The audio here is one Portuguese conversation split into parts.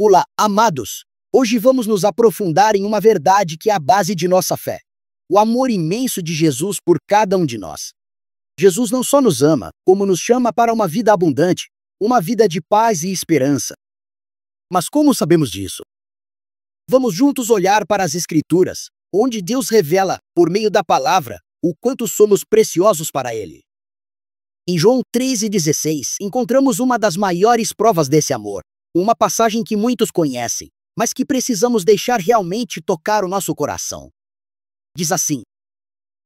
Olá, amados! Hoje vamos nos aprofundar em uma verdade que é a base de nossa fé: o amor imenso de Jesus por cada um de nós. Jesus não só nos ama, como nos chama para uma vida abundante, uma vida de paz e esperança. Mas como sabemos disso? Vamos juntos olhar para as Escrituras, onde Deus revela, por meio da palavra, o quanto somos preciosos para Ele. Em João 13,16, encontramos uma das maiores provas desse amor, uma passagem que muitos conhecem, mas que precisamos deixar realmente tocar o nosso coração. Diz assim: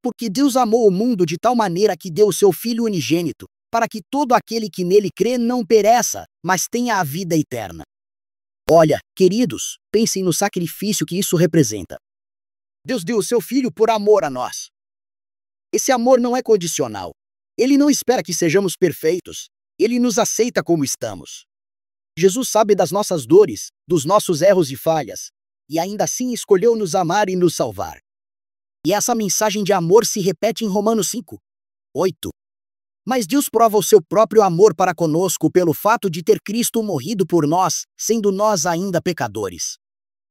Porque Deus amou o mundo de tal maneira que deu o seu Filho unigênito, para que todo aquele que nele crê não pereça, mas tenha a vida eterna. Olha, queridos, pensem no sacrifício que isso representa. Deus deu o seu Filho por amor a nós. Esse amor não é condicional. Ele não espera que sejamos perfeitos. Ele nos aceita como estamos. Jesus sabe das nossas dores, dos nossos erros e falhas, e ainda assim escolheu nos amar e nos salvar. E essa mensagem de amor se repete em Romanos 5, 8. Mas Deus prova o seu próprio amor para conosco pelo fato de ter Cristo morrido por nós, sendo nós ainda pecadores.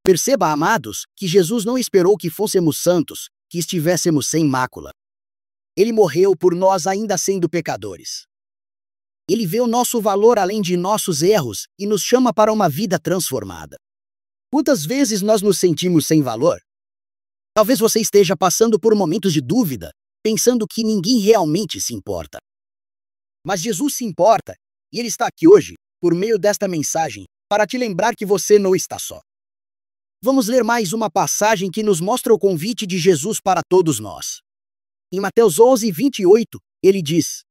Perceba, amados, que Jesus não esperou que fôssemos santos, que estivéssemos sem mácula. Ele morreu por nós ainda sendo pecadores. Ele vê o nosso valor além de nossos erros e nos chama para uma vida transformada. Quantas vezes nós nos sentimos sem valor? Talvez você esteja passando por momentos de dúvida, pensando que ninguém realmente se importa. Mas Jesus se importa e Ele está aqui hoje, por meio desta mensagem, para te lembrar que você não está só. Vamos ler mais uma passagem que nos mostra o convite de Jesus para todos nós. Em Mateus 11, 28, ele diz: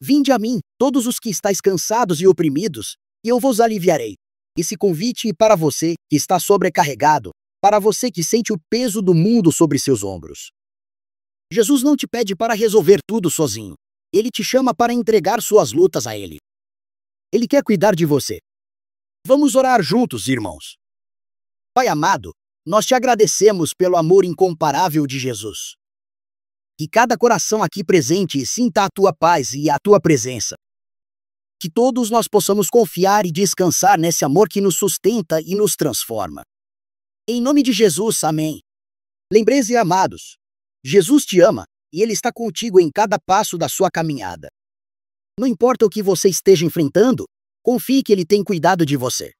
Vinde a mim, todos os que estáis cansados e oprimidos, e eu vos aliviarei. Esse convite é para você que está sobrecarregado, para você que sente o peso do mundo sobre seus ombros. Jesus não te pede para resolver tudo sozinho. Ele te chama para entregar suas lutas a Ele. Ele quer cuidar de você. Vamos orar juntos, irmãos. Pai amado, nós te agradecemos pelo amor incomparável de Jesus. Que cada coração aqui presente sinta a tua paz e a tua presença. Que todos nós possamos confiar e descansar nesse amor que nos sustenta e nos transforma. Em nome de Jesus, amém. Lembrem-se, amados, Jesus te ama e ele está contigo em cada passo da sua caminhada. Não importa o que você esteja enfrentando, confie que ele tem cuidado de você.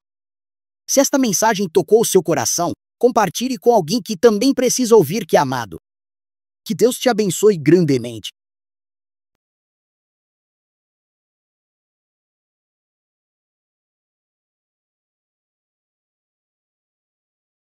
Se esta mensagem tocou o seu coração, compartilhe com alguém que também precisa ouvir que é amado. Que Deus te abençoe grandemente.